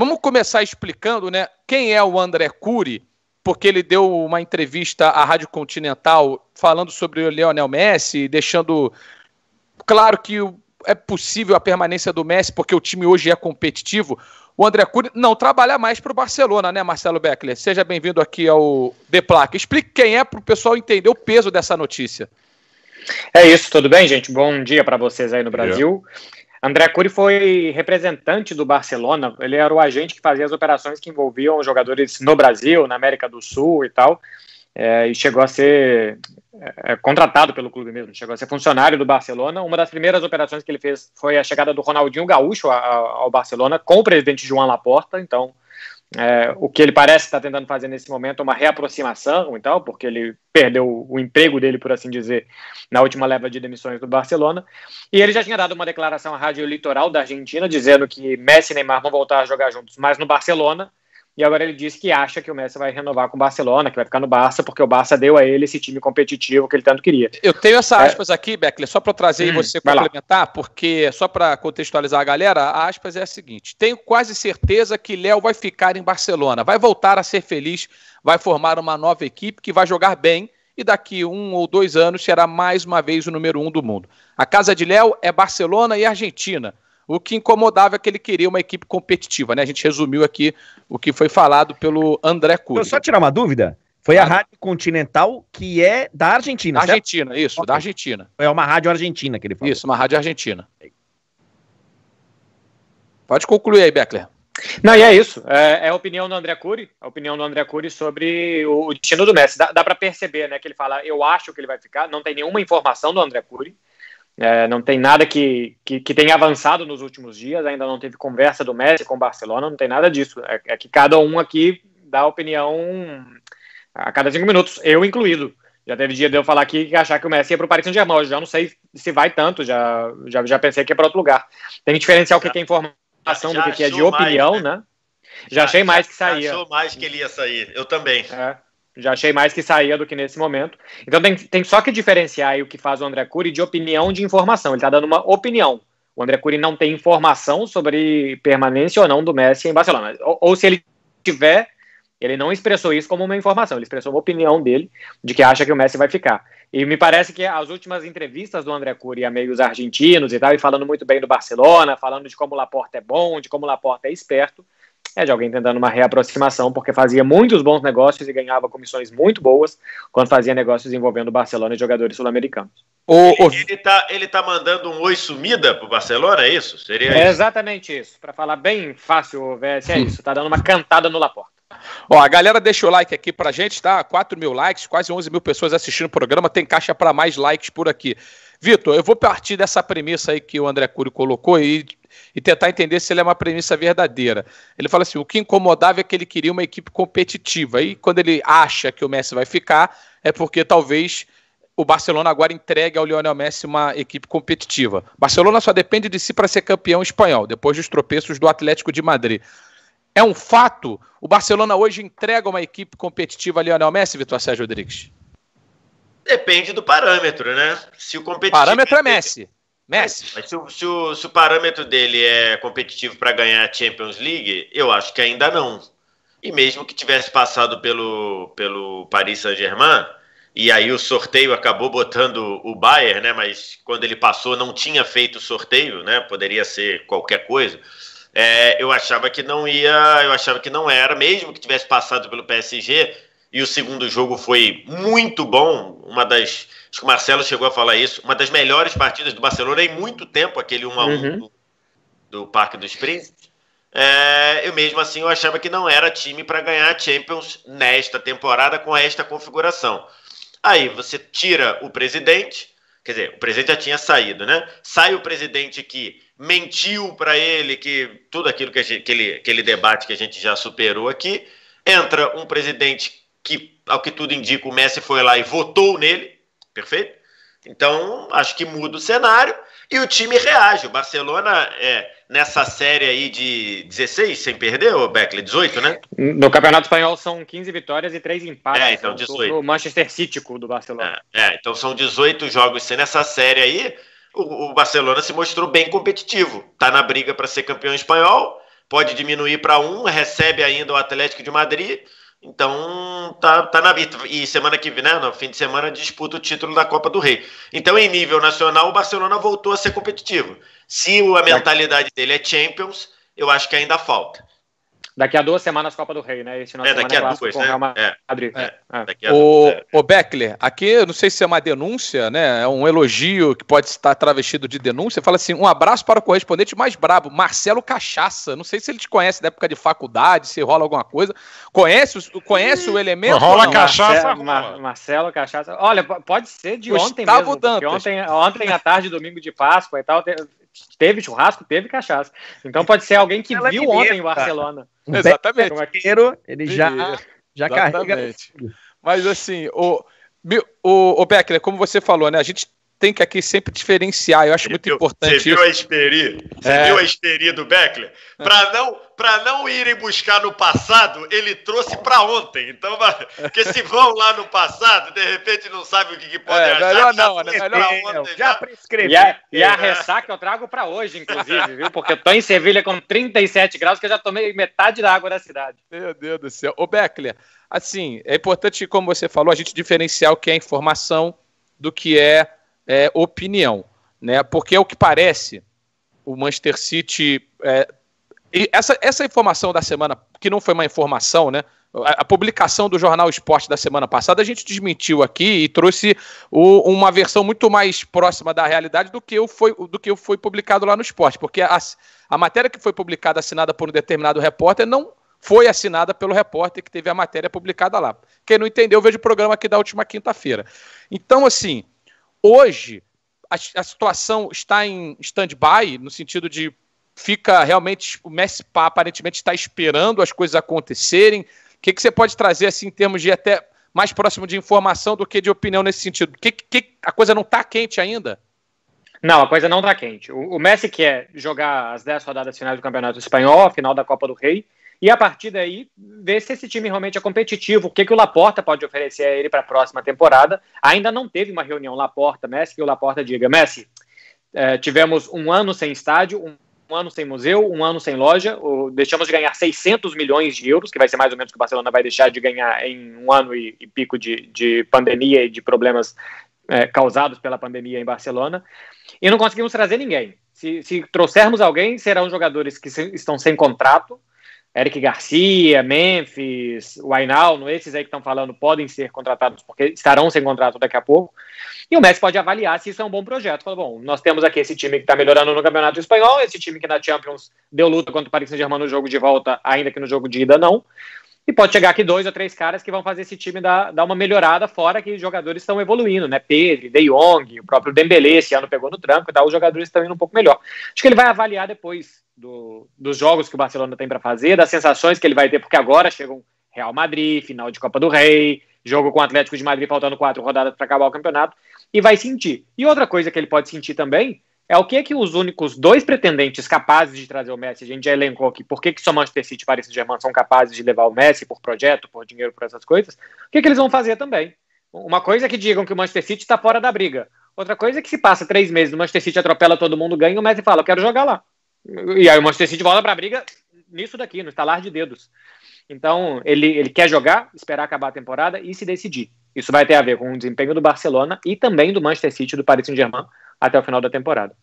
Vamos começar explicando, né, quem é o André Cury, porque ele deu uma entrevista à Rádio Continental falando sobre o Lionel Messi, deixando claro que é possível a permanência do Messi, porque o time hoje é competitivo. O André Cury não trabalha mais para o Barcelona, né, Marcelo Beckler? Seja bem-vindo aqui ao The Placa. Explique quem é para o pessoal entender o peso dessa notícia. É isso, tudo bem, gente? Bom dia para vocês aí no Brasil. André Cury foi representante do Barcelona, ele era o agente que fazia as operações que envolviam jogadores no Brasil, na América do Sul e tal, é, e chegou a ser é, é contratado pelo clube mesmo, chegou a ser funcionário do Barcelona. Uma das primeiras operações que ele fez foi a chegada do Ronaldinho Gaúcho ao Barcelona com o presidente João Laporta, então é, o que ele parece estar tentando fazer nesse momento é uma reaproximação e então, tal, porque ele perdeu o emprego dele, por assim dizer, na última leva de demissões do Barcelona. E ele já tinha dado uma declaração à Rádio Litoral da Argentina, dizendo que Messi e Neymar vão voltar a jogar juntos, mas no Barcelona, e agora ele diz que acha que o Messi vai renovar com o Barcelona, que vai ficar no Barça, porque o Barça deu a ele esse time competitivo que ele tanto queria. Eu tenho essa é. aspas é. aqui, Beckler, só para trazer hum, e você complementar, porque só para contextualizar a galera, a aspas é a seguinte: tenho quase certeza que Léo vai ficar em Barcelona, vai voltar a ser feliz, vai formar uma nova equipe que vai jogar bem e daqui um ou dois anos será mais uma vez o número um do mundo. A casa de Léo é Barcelona e Argentina. O que incomodava é que ele queria uma equipe competitiva, né? A gente resumiu aqui o que foi falado pelo André Cury. Então, só tirar uma dúvida. Foi a Rádio Continental, que é da Argentina, certo? Argentina, isso, da Argentina. É uma rádio argentina que ele falou. Isso, uma rádio argentina. Pode concluir aí, Beckler. Não, e é isso. É, é, a opinião do André Cury, a opinião do André Cury sobre o destino do Messi. Dá, dá para perceber, né, que ele fala, eu acho que ele vai ficar, não tem nenhuma informação do André Cury. É, não tem nada que, que, que tenha avançado nos últimos dias, ainda não teve conversa do Messi com o Barcelona, não tem nada disso. É, é que cada um aqui dá opinião a cada cinco minutos, eu incluído. Já teve dia de eu falar aqui que achar que o Messi ia para o Paris Saint-Germain, eu já não sei se vai tanto, já, já, já pensei que é para outro lugar. Tem que diferenciar o que, já, que é informação do que, que é de opinião, mais, né? né? Já, já, achei mais que saía. Já achou mais que ele ia sair, eu também. É. Já achei mais que saía do que nesse momento. Então tem, tem só que diferenciar o que faz o André Cury de opinião de informação. Ele está dando uma opinião. O André Cury não tem informação sobre permanência ou não do Messi em Barcelona. Ou, ou se ele tiver, ele não expressou isso como uma informação. Ele expressou uma opinião dele de que acha que o Messi vai ficar. E me parece que as últimas entrevistas do André Cury a meios argentinos e tal, e falando muito bem do Barcelona, falando de como o Laporta é bom, de como o Laporta é esperto, é de alguém tentando uma reaproximação, porque fazia muitos bons negócios e ganhava comissões muito boas quando fazia negócios envolvendo o Barcelona e jogadores sul-americanos. Ele tá Ele, está tá mandando um oi sumida pro Barcelona, é isso? Seria é isso? exatamente isso. Para falar bem fácil, VS, é isso. Tá dando uma cantada no Laporta. Ó, a galera deixa o like aqui pra gente, tá? 4 mil likes, quase 11 mil pessoas assistindo o programa, tem caixa para mais likes por aqui. Vitor, eu vou partir dessa premissa aí que o André Cury colocou e, e tentar entender se ele é uma premissa verdadeira. Ele fala assim: o que incomodava é que ele queria uma equipe competitiva. E quando ele acha que o Messi vai ficar, é porque talvez o Barcelona agora entregue ao Lionel Messi uma equipe competitiva. Barcelona só depende de si para ser campeão espanhol, depois dos tropeços do Atlético de Madrid é um fato? O Barcelona hoje entrega uma equipe competitiva a Lionel Messi, Vitor Sérgio Rodrigues? Depende do parâmetro, né? Se o competitivo... parâmetro é Messi. Messi. Mas se, o, se, o, se o parâmetro dele é competitivo para ganhar a Champions League, eu acho que ainda não. E mesmo que tivesse passado pelo, pelo Paris Saint-Germain, e aí o sorteio acabou botando o Bayern, né? Mas quando ele passou, não tinha feito o sorteio, né? Poderia ser qualquer coisa é, eu achava que não ia, eu achava que não era, mesmo que tivesse passado pelo PSG, e o segundo jogo foi muito bom, uma das, acho que o Marcelo chegou a falar isso, uma das melhores partidas do Barcelona em muito tempo, aquele 1 a 1 uhum. do, do, Parque dos Príncipes. É, eu mesmo assim eu achava que não era time para ganhar a Champions nesta temporada com esta configuração. Aí você tira o presidente, quer dizer, o presidente já tinha saído, né? Sai o presidente que mentiu para ele, que tudo aquilo que, gente, aquele, aquele debate que a gente já superou aqui. Entra um presidente que, ao que tudo indica, o Messi foi lá e votou nele, perfeito? Então, acho que muda o cenário e o time reage. O Barcelona, é, nessa série aí de 16, sem perder, o Beckley, 18, né? No Campeonato Espanhol são 15 vitórias e 3 empates. É, então 18. O Manchester City do Barcelona. É, é, então são 18 jogos nessa série aí o, Barcelona se mostrou bem competitivo. Está na briga para ser campeão espanhol, pode diminuir para um, recebe ainda o Atlético de Madrid. Então, tá, tá na E semana que vem, né? No fim de semana, disputa o título da Copa do Rei. Então, em nível nacional, o Barcelona voltou a ser competitivo. Se a mentalidade dele é Champions, eu acho que ainda falta. Daqui a duas semanas Copa do Rei, né? Esse final é, daqui a duas, né? É. é. É, é, é. O, o Beckler, aqui não sei se é uma denúncia, né? É um elogio que pode estar travestido de denúncia. Fala assim: um abraço para o correspondente mais brabo, Marcelo Cachaça. Não sei se ele te conhece da época de faculdade, se rola alguma coisa. Conhece, conhece o elemento? Rola não, cachaça, Marcelo, Mar Marcelo Cachaça. Olha, pode ser de Gustavo ontem mesmo. Dantas. Ontem, ontem à tarde, domingo de Páscoa e tal, Teve churrasco, teve cachaça. Então pode ser alguém que Ela é viu ontem o Barcelona. Exatamente. O arqueiro, é Ele já, já Exatamente. carrega. Mas assim, o, o, o Beckler, como você falou, né? A gente tem que aqui sempre diferenciar. Eu acho muito viu, importante. Você viu a Esperi? Você é. viu a Esperi do Beckler? Para é. não, para não irem buscar no passado, ele trouxe para ontem. Então, porque se vão lá no passado, de repente não sabe o que, que pode é, achar. Melhor não, né? Melhor ontem, já, já prescrevi. E a, e a é. ressaca eu trago para hoje, inclusive, viu? Porque eu tô em Sevilha com 37 graus, que eu já tomei metade da água da cidade. Meu Deus do céu. Ô, Beckler, assim, é importante, como você falou, a gente diferenciar o que é informação do que é é, opinião. Né? Porque, é o que parece, o Manchester City. É, essa, essa informação da semana, que não foi uma informação, né? A, a, publicação do Jornal Esporte da semana passada, a gente desmentiu aqui e trouxe o, uma versão muito mais próxima da realidade do que, o foi, do que foi publicado lá no esporte. Porque a, a matéria que foi publicada, assinada por um determinado repórter, não foi assinada pelo repórter que teve a matéria publicada lá. Quem não entendeu, veja o programa aqui da última quinta-feira. Então, assim, Hoje, a, a situação está em stand-by, no sentido de fica realmente, o Messi aparentemente está esperando as coisas acontecerem. O que, que você pode trazer, assim, em termos de até mais próximo de informação do que de opinião nesse sentido? Que, que a coisa não está quente ainda? Não, a coisa não tá quente. O, o Messi quer jogar as 10 rodadas finais do Campeonato Espanhol, a final da Copa do Rei, e a partir daí ver se esse time realmente é competitivo, o que, que o Laporta pode oferecer a ele para a próxima temporada. Ainda não teve uma reunião Laporta-Messi que o Laporta diga, Messi, é, tivemos um ano sem estádio, um, um, ano sem museu, um ano sem loja, o, deixamos de ganhar 600 milhões de euros, que vai ser mais ou menos o que o Barcelona vai deixar de ganhar em um ano e, e pico de, de pandemia e de problemas é, causados pela pandemia em Barcelona, e não conseguimos trazer ninguém. Se, se trouxermos alguém, serão jogadores que se, estão sem contrato, Eric Garcia, Memphis, o esses aí que estão falando podem ser contratados porque estarão sem contrato daqui a pouco. E o Messi pode avaliar se isso é um bom projeto. Fala, bom, nós temos aqui esse time que está melhorando no Campeonato Espanhol, esse time que na Champions deu luta contra o Paris Saint-Germain no jogo de volta, ainda que no jogo de ida não. E pode chegar aqui dois ou três caras que vão fazer esse time dar, dar uma melhorada, fora que os jogadores estão evoluindo, né? Pedro, De Jong, o próprio Dembele esse ano pegou no tranco e tá? os jogadores estão indo um pouco melhor. Acho que ele vai avaliar depois do, dos jogos que o Barcelona tem para fazer, das sensações que ele vai ter, porque agora chegam Real Madrid, final de Copa do Rei, jogo com o Atlético de Madrid faltando quatro rodadas para acabar o campeonato, e vai sentir. E outra coisa que ele pode sentir também é o que é que os únicos dois pretendentes capazes de trazer o Messi, a gente já elencou aqui, por que, que só Manchester City e Paris Saint-Germain são capazes de levar o Messi por projeto, por dinheiro, por essas coisas, o que, que eles vão fazer também? Uma coisa é que digam que o Manchester City está fora da briga, outra coisa é que se passa três meses, o Manchester City atropela todo mundo, ganha, o Messi fala, eu quero jogar lá. E aí o Manchester City volta para a briga nisso daqui, no estalar de dedos. Então, ele, ele quer jogar, esperar acabar a temporada e se decidir. Isso vai ter a ver com o desempenho do Barcelona e também do Manchester City do Paris Saint-Germain, até o final da temporada.